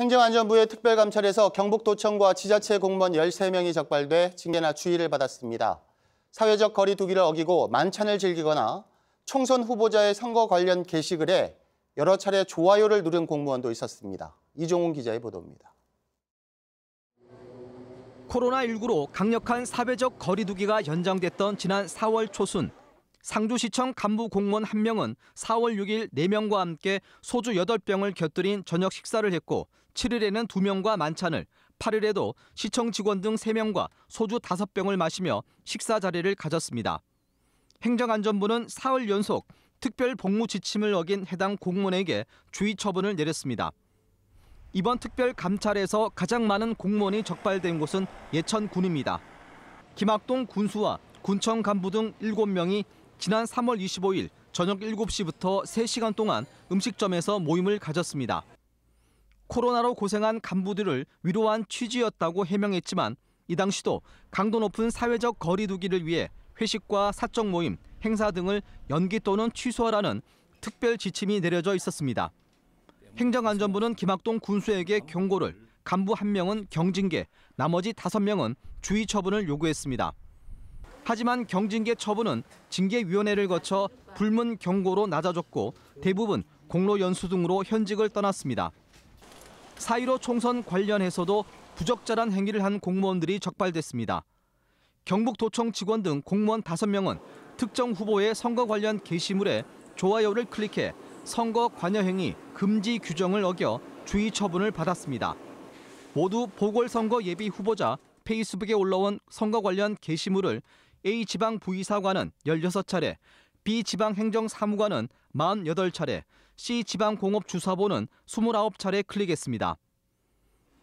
행정안전부의 특별감찰에서 경북도청과 지자체 공무원 13명이 적발돼 징계나 주의를 받았습니다. 사회적 거리 두기를 어기고 만찬을 즐기거나 총선 후보자의 선거 관련 게시글에 여러 차례 좋아요를 누른 공무원도 있었습니다. 이종훈 기자의 보도입니다. 코로나19로 강력한 사회적 거리 두기가 연장됐던 지난 4월 초순 상주시청 간부 공무원 1명은 4월 6일 4명과 함께 소주 8병을 곁들인 저녁 식사를 했고 7일에는 2명과 만찬을, 8일에도 시청 직원 등 3명과 소주 5병을 마시며 식사 자리를 가졌습니다. 행정안전부는 사흘 연속 특별 복무 지침을 어긴 해당 공무원에게 주의 처분을 내렸습니다. 이번 특별 감찰에서 가장 많은 공무원이 적발된 곳은 예천군입니다. 김학동 군수와 군청 간부 등 7명이 지난 3월 25일 저녁 7시부터 3시간 동안 음식점에서 모임을 가졌습니다. 코로나로 고생한 간부들을 위로한 취지였다고 해명했지만 이 당시도 강도 높은 사회적 거리두기를 위해 회식과 사적 모임, 행사 등을 연기 또는 취소하라는 특별 지침이 내려져 있었습니다. 행정안전부는 김학동 군수에게 경고를, 간부 한 명은 경징계, 나머지 다섯 명은 주의 처분을 요구했습니다. 하지만 경징계 처분은 징계위원회를 거쳐 불문 경고로 낮아졌고 대부분 공로 연수 등으로 현직을 떠났습니다. 4.15 총선 관련해서도 부적절한 행위를 한 공무원들이 적발됐습니다. 경북도청 직원 등 공무원 5명은 특정 후보의 선거 관련 게시물에 좋아요를 클릭해 선거 관여 행위 금지 규정을 어겨 주의 처분을 받았습니다. 모두 보궐선거 예비 후보자 페이스북에 올라온 선거 관련 게시물을 A지방 부의사관은 16차례, 비지방행정사무관은 48차례, C지방공업주사보는 29차례 클릭했습니다.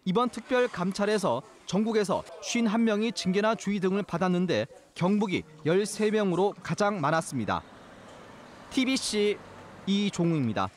이번 특별 감찰에서 전국에서 51명이 징계나 주의 등을 받았는데 경북이 13명으로 가장 많았습니다. TBC 이종우입니다.